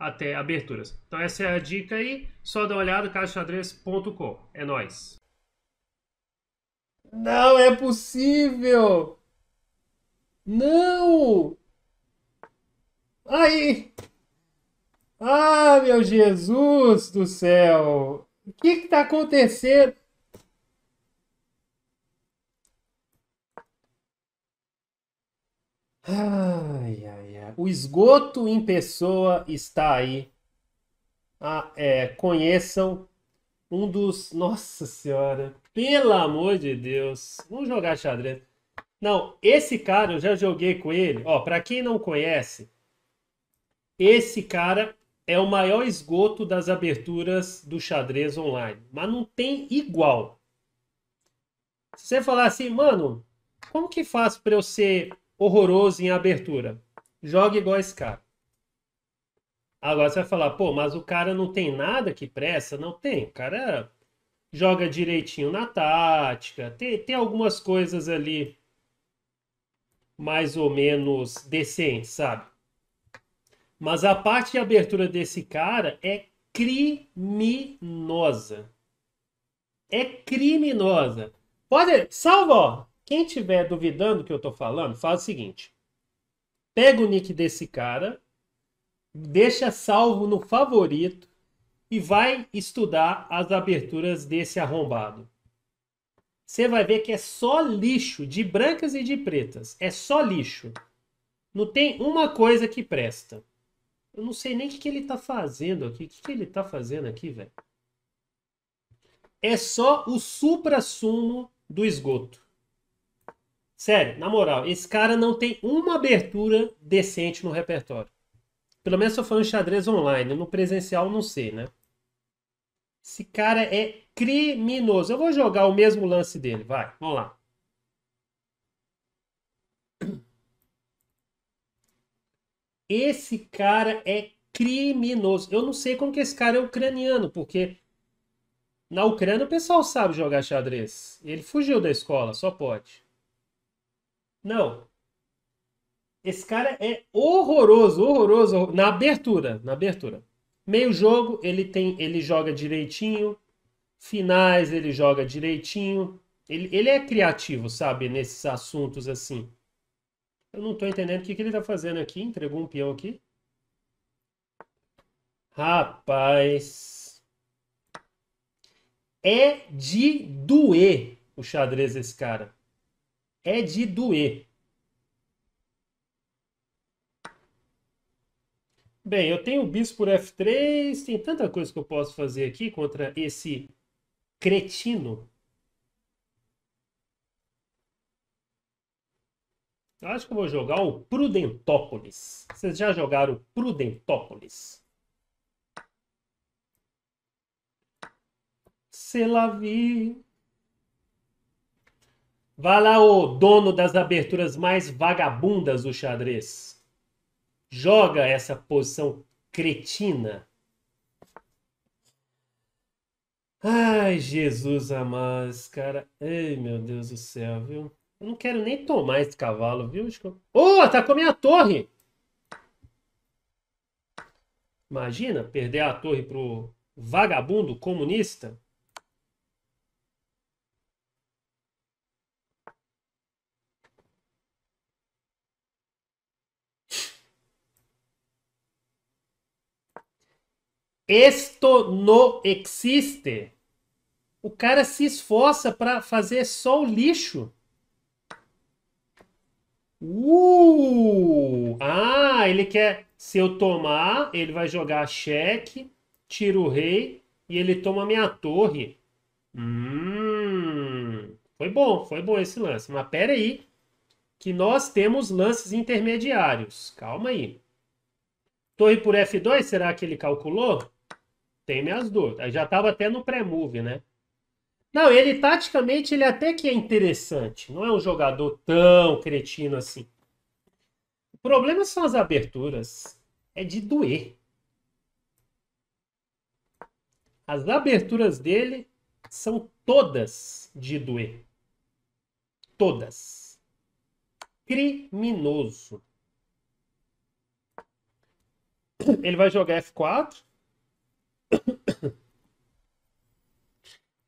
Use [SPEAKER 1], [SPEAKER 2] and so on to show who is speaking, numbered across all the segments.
[SPEAKER 1] até aberturas. Então essa é a dica aí, só dá uma olhada, caixadrez.com. É nós. Não é possível! Não! Aí! Ah, meu Jesus do céu! O que está acontecendo? Ah. Ai, ai, ai. O esgoto em pessoa está aí. Ah, é, conheçam um dos. Nossa Senhora! Pelo amor de Deus! Vamos jogar xadrez. Não, esse cara, eu já joguei com ele. Ó, para quem não conhece, esse cara é o maior esgoto das aberturas do xadrez online. Mas não tem igual. Se você falar assim, mano, como que faz para eu ser horroroso em abertura. Joga igual esse cara. Agora você vai falar, pô, mas o cara não tem nada que pressa? Não tem. O cara joga direitinho na tática, tem, tem algumas coisas ali mais ou menos decentes, sabe? Mas a parte de abertura desse cara é criminosa. É criminosa. Pode, salva, ó. Quem tiver duvidando do que eu estou falando, faz o seguinte: pega o nick desse cara, deixa salvo no favorito e vai estudar as aberturas desse arrombado. Você vai ver que é só lixo de brancas e de pretas. É só lixo. Não tem uma coisa que presta. Eu não sei nem o que, que ele tá fazendo aqui. O que, que ele tá fazendo aqui, velho? É só o supra-sumo do esgoto. Sério, na moral, esse cara não tem uma abertura decente no repertório. Pelo menos eu falando xadrez online, no presencial não sei, né? Esse cara é criminoso. Eu vou jogar o mesmo lance dele, vai, vamos lá. Esse cara é criminoso. Eu não sei como que esse cara é ucraniano, porque na Ucrânia o pessoal sabe jogar xadrez. Ele fugiu da escola, só pode. Não. Esse cara é horroroso, horroroso, na abertura, na abertura. Meio jogo, ele tem, ele joga direitinho. Finais, ele joga direitinho. Ele, ele é criativo, sabe, nesses assuntos assim. Eu não tô entendendo o que, que ele tá fazendo aqui. Entregou um peão aqui. Rapaz. É de doer o xadrez esse cara é de doer. Bem, eu tenho o bispo por F3, tem tanta coisa que eu posso fazer aqui contra esse cretino. Eu acho que eu vou jogar o Prudentópolis. Vocês já jogaram o Prudentópolis? C'est la vie. Vá lá, o dono das aberturas mais vagabundas do xadrez. Joga essa posição cretina. Ai, Jesus amado, esse cara. Ai, meu Deus do céu, viu? Eu não quero nem tomar esse cavalo, viu? Ô, tá oh, atacou minha torre! Imagina perder a torre pro vagabundo comunista. Esto no existe. O cara se esforça para fazer só o lixo. Uh! Ah, ele quer. Se eu tomar, ele vai jogar cheque, tira o rei e ele toma minha torre. Hum, foi bom, foi bom esse lance. Mas pera aí, que nós temos lances intermediários. Calma aí. Torre por F2, será que ele calculou? Tem minhas dúvidas. Já estava até no pré-move, né? Não, ele taticamente ele até que é interessante. Não é um jogador tão cretino assim. O problema são as aberturas. É de doer. As aberturas dele são todas de doer. Todas. Criminoso. Ele vai jogar F4.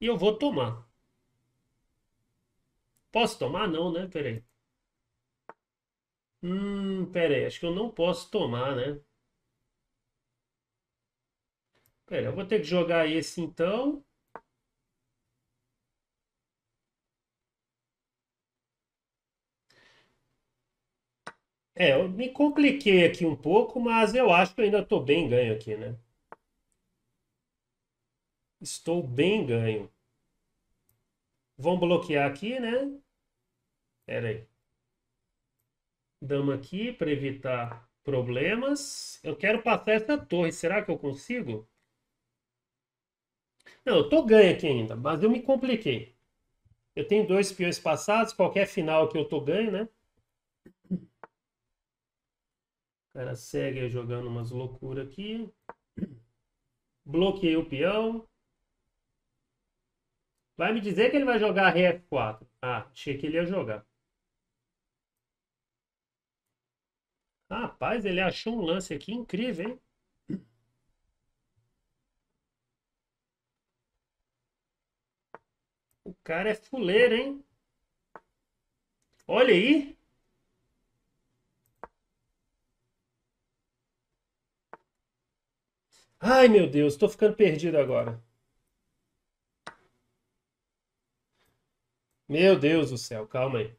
[SPEAKER 1] E eu vou tomar. Posso tomar? Não, né? Peraí. Hum, peraí. Acho que eu não posso tomar, né? Peraí, eu vou ter que jogar esse então. É, eu me compliquei aqui um pouco, mas eu acho que eu ainda estou bem ganho aqui, né? Estou bem ganho. Vão bloquear aqui, né? Pera aí. Dama aqui para evitar problemas. Eu quero passar essa torre. Será que eu consigo? Não, eu tô ganho aqui ainda, mas eu me compliquei. Eu tenho dois peões passados, qualquer final que eu tô ganho, né? O cara segue jogando umas loucuras aqui. Bloqueei o peão. Vai me dizer que ele vai jogar f 4 Ah, achei que ele ia jogar. Rapaz, ele achou um lance aqui incrível, hein? O cara é fuleiro, hein? Olha aí. Ai, meu Deus, tô ficando perdido agora. Meu Deus do céu, calma aí.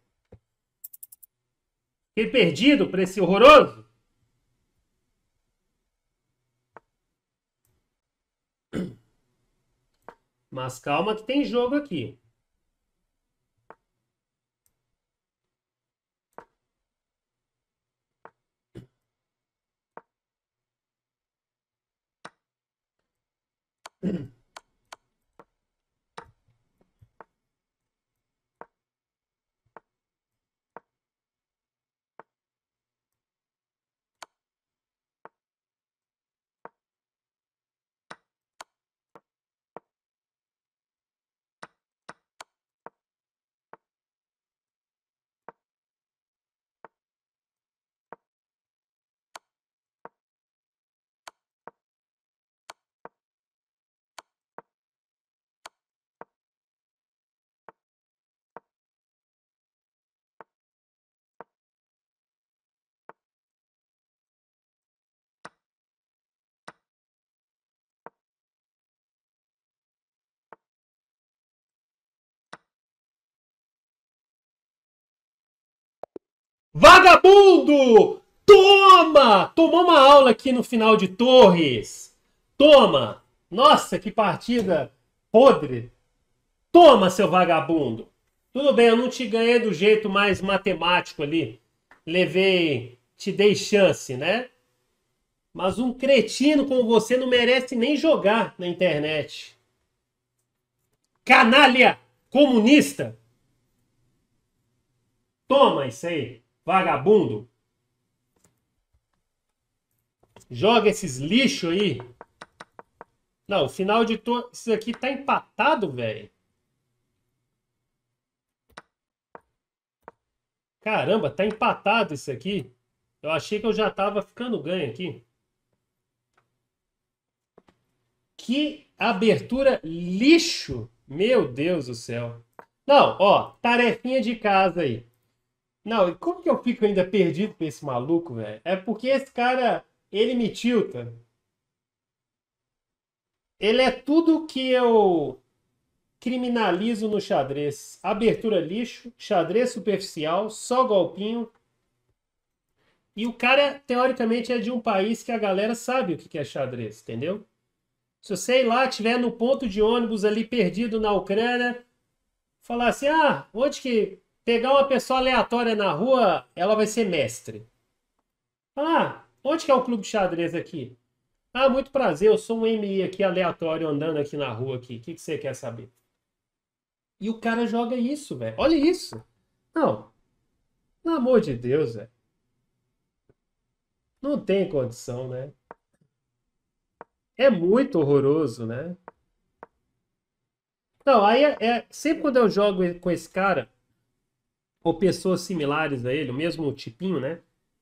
[SPEAKER 1] Fiquei perdido para esse horroroso. Mas calma que tem jogo aqui. Vagabundo! Toma! Tomou uma aula aqui no final de Torres. Toma! Nossa, que partida podre! Toma, seu vagabundo! Tudo bem, eu não te ganhei do jeito mais matemático ali. Levei, te dei chance, né? Mas um cretino como você não merece nem jogar na internet. Canalha comunista! Toma isso aí! Vagabundo. Joga esses lixo aí. Não, final de tudo, Isso aqui tá empatado, velho. Caramba, tá empatado isso aqui. Eu achei que eu já tava ficando ganho aqui. Que abertura lixo. Meu Deus do céu. Não, ó, tarefinha de casa aí. Não, e como que eu fico ainda perdido com esse maluco, velho? É porque esse cara, ele me tilta. Ele é tudo que eu criminalizo no xadrez. Abertura lixo, xadrez superficial, só golpinho. E o cara, teoricamente, é de um país que a galera sabe o que é xadrez, entendeu? Se você ir lá, tiver no ponto de ônibus ali perdido na Ucrânia, falar assim: ah, onde que pegar uma pessoa aleatória na rua, ela vai ser mestre. Falar, ah, onde que é o clube de xadrez aqui? Ah, muito prazer, eu sou um MI aqui aleatório andando aqui na rua aqui. O que, que você quer saber? E o cara joga isso, velho. Olha isso. Não. Pelo amor de Deus, velho. Não tem condição, né? É muito horroroso, né? Então, aí é, é sempre quando eu jogo com esse cara, ou pessoas similares a ele, o mesmo tipinho, né?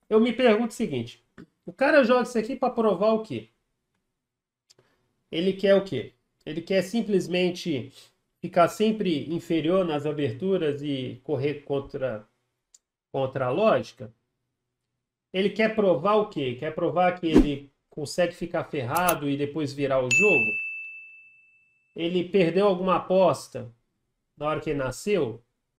[SPEAKER 1] Eu me pergunto o seguinte: o cara joga isso aqui para provar o quê? Ele quer o quê? Ele quer simplesmente ficar sempre inferior nas aberturas e correr contra, contra a lógica? Ele quer provar o quê? Quer provar que ele consegue ficar ferrado e depois virar o jogo? Ele perdeu alguma aposta na hora que nasceu?